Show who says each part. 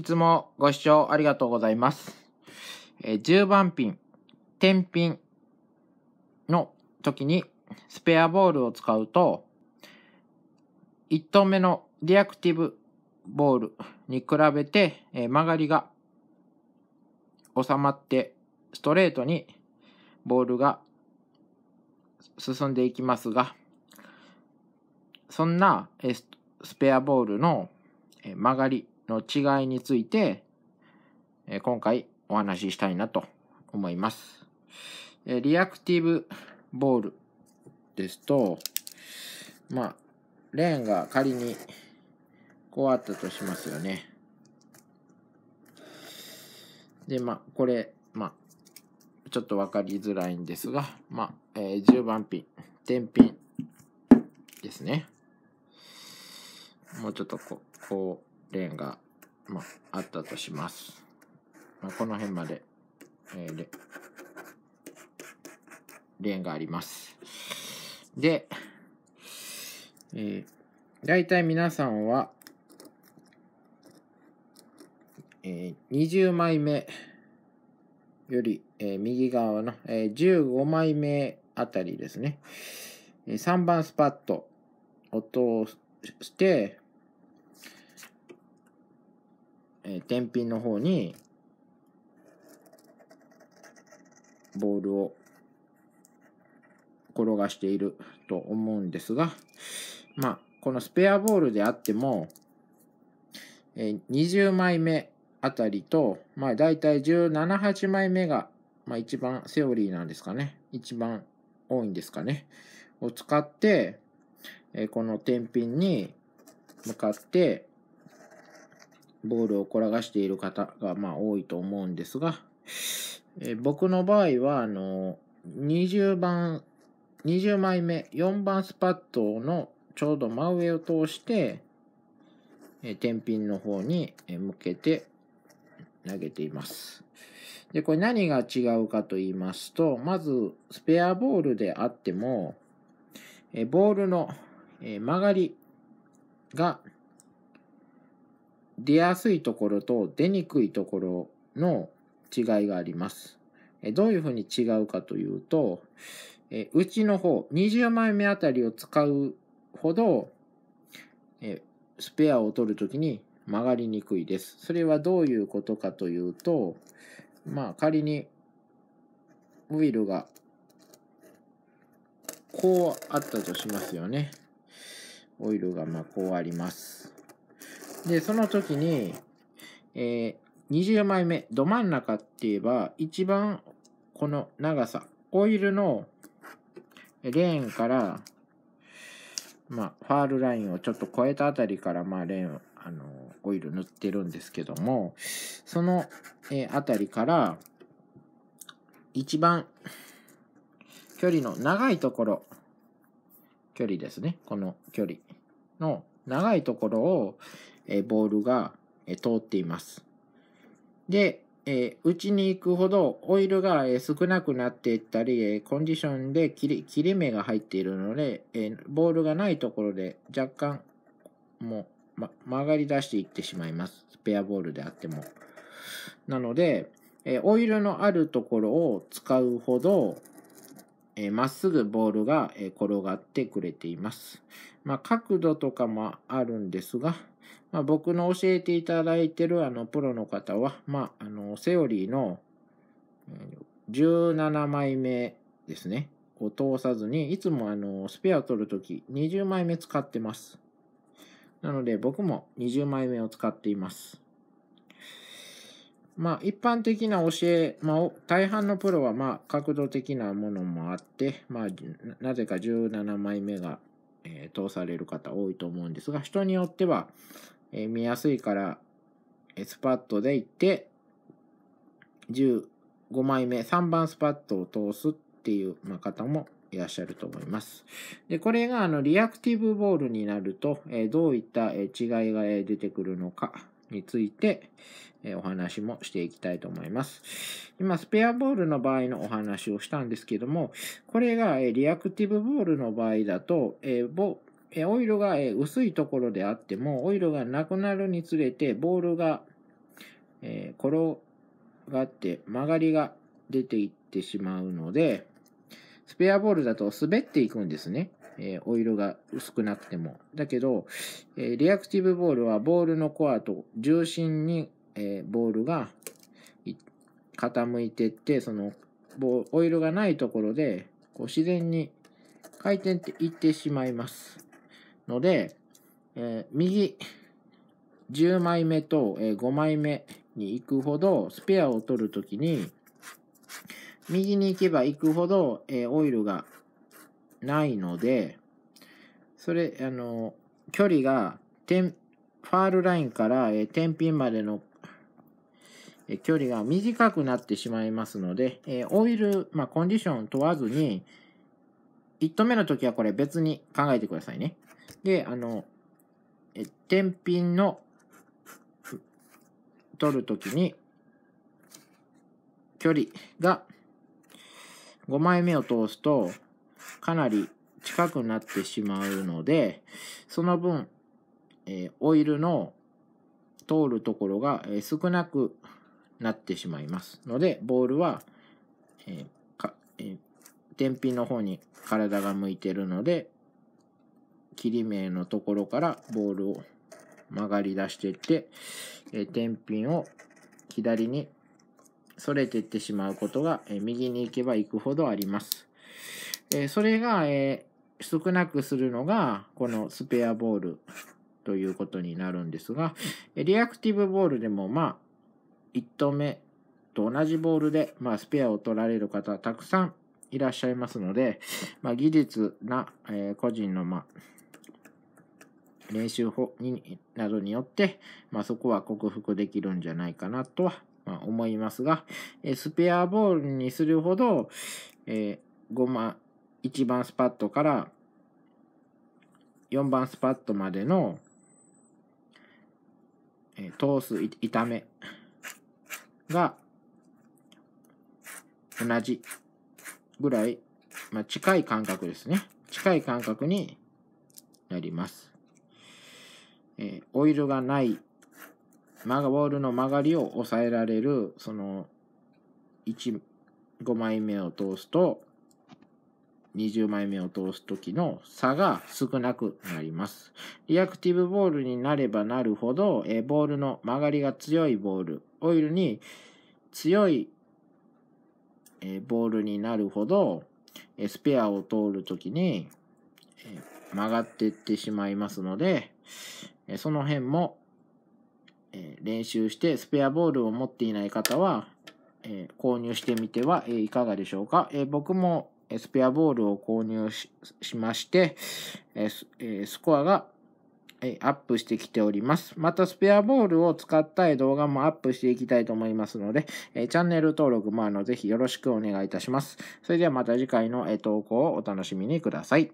Speaker 1: いつもご視聴ありがとうございます。えー、10番ピン、天ピンの時にスペアボールを使うと、1投目のリアクティブボールに比べて、えー、曲がりが収まってストレートにボールが進んでいきますが、そんなスペアボールの曲がりの違いについて、え今回お話ししたいなと思います。えリアクティブボールですと、まあ、レーンが仮にこうあったとしますよね。で、まあ、これ、まあ、ちょっと分かりづらいんですが、まあ、えー、10番ピン、天ピンですね。もうちょっとこう、こレンが、まあ、あったとします。まあ、この辺まで、えー、レレンがあります。で、えー、大体皆さんは、えー、20枚目より、えー、右側の、えー、15枚目あたりですね、えー、3番スパットを通して、えー、天品の方に、ボールを転がしていると思うんですが、まあ、このスペアボールであっても、えー、20枚目あたりと、まあ、大体17、8枚目が、まあ、一番セオリーなんですかね。一番多いんですかね。を使って、えー、この天品に向かって、ボールを転がしている方がまあ多いと思うんですが、え僕の場合はあの20番20枚目4番スパットのちょうど真上を通して天品の方に向けて投げています。で、これ何が違うかと言いますと、まずスペアボールであっても、ボールの曲がりが出やすいところと出にくいところの違いがあります。どういうふうに違うかというと、うちの方、20枚目あたりを使うほど、スペアを取るときに曲がりにくいです。それはどういうことかというと、まあ仮に、ウィルが、こうあったとしますよね。オイルがまこうあります。で、その時に、えー、20枚目、ど真ん中って言えば、一番この長さ、オイルのレーンから、まあ、ファールラインをちょっと越えたあたりから、まあ、レーン、あの、オイル塗ってるんですけども、その、えー、あたりから、一番、距離の長いところ、距離ですね。この距離の長いところを、えボールが、え通っています。で、えちに行くほどオイルが、え少なくなっていったり、コンディションで切り切れ目が入っているので、えボールがないところで若干もう、曲がり出していってしまいます。スペアボールであっても。なので、えオイルのあるところを使うほど、えまっすぐボールが、え転がってくれています。まあ、角度とかもあるんですが、まあ、僕の教えていただいてるあのプロの方は、まあ、あのセオリーの17枚目ですねを通さずにいつもあのスペア取るとき20枚目使ってますなので僕も20枚目を使っていますまあ一般的な教え、まあ、大半のプロはまあ角度的なものもあって、まあ、なぜか17枚目が、えー、通される方多いと思うんですが人によってはえー、見やすいから、えー、スパットでいって、15枚目、3番スパットを通すっていう、まあ、方もいらっしゃると思います。で、これがあのリアクティブボールになると、えー、どういった違いが出てくるのかについて、えー、お話もしていきたいと思います。今、スペアボールの場合のお話をしたんですけども、これが、えー、リアクティブボールの場合だと、えー、えオイルが、え薄いところであっても、オイルがなくなるにつれて、ボールが、え転がって曲がりが出ていってしまうので、スペアボールだと滑っていくんですね。えオイルが薄くなくても。だけど、えリアクティブボールはボールのコアと重心に、えボールが傾いていって、そのオイルがないところでこう自然に回転っていってしまいます。ので、えー、右10枚目と、えー、5枚目に行くほどスペアを取るときに右に行けば行くほど、えー、オイルがないのでそれあの距離が点ファールラインから、えー、天品までの距離が短くなってしまいますので、えオイル、まあ、コンディション問わずに、1投目の時はこれ別に考えてくださいね。で、あの、え天品の取るときに、距離が5枚目を通すとかなり近くなってしまうので、その分、えー、オイルの通るところが少なくなってしまいますので、ボールは、えーかえー、天品の方に体が向いてるので、切り目のところからボールを曲がり出していって、え天品を左にそれていってしまうことが、え右に行けば行くほどあります。えそれが、え少なくするのが、このスペアボールということになるんですが、リアクティブボールでも、まあ、1投目と同じボールで、まあ、スペアを取られる方たくさんいらっしゃいますので、まあ、技術な、え個人の、まあ、練習法になどによって、まあ、そこは克服できるんじゃないかなとは、ま思いますが、えスペアボールにするほど、えー、5万1番スパットから4番スパットまでの、えー、通す痛めが同じぐらい、まあ、近い感覚ですね。近い感覚になります。えー、オイルがない、まボールの曲がりを抑えられる、その、1、5枚目を通すと、20枚目を通す時の差が少なくなります。リアクティブボールになればなるほど、えー、ボールの曲がりが強いボール、オイルに強い、えー、ボールになるほど、えー、スペアを通る時に、え曲がっていってしまいますので、その辺も練習してスペアボールを持っていない方は購入してみてはいかがでしょうか僕もスペアボールを購入しましてスコアがアップしてきております。またスペアボールを使ったい動画もアップしていきたいと思いますので、チャンネル登録もあのぜひよろしくお願いいたします。それではまた次回の投稿をお楽しみにください。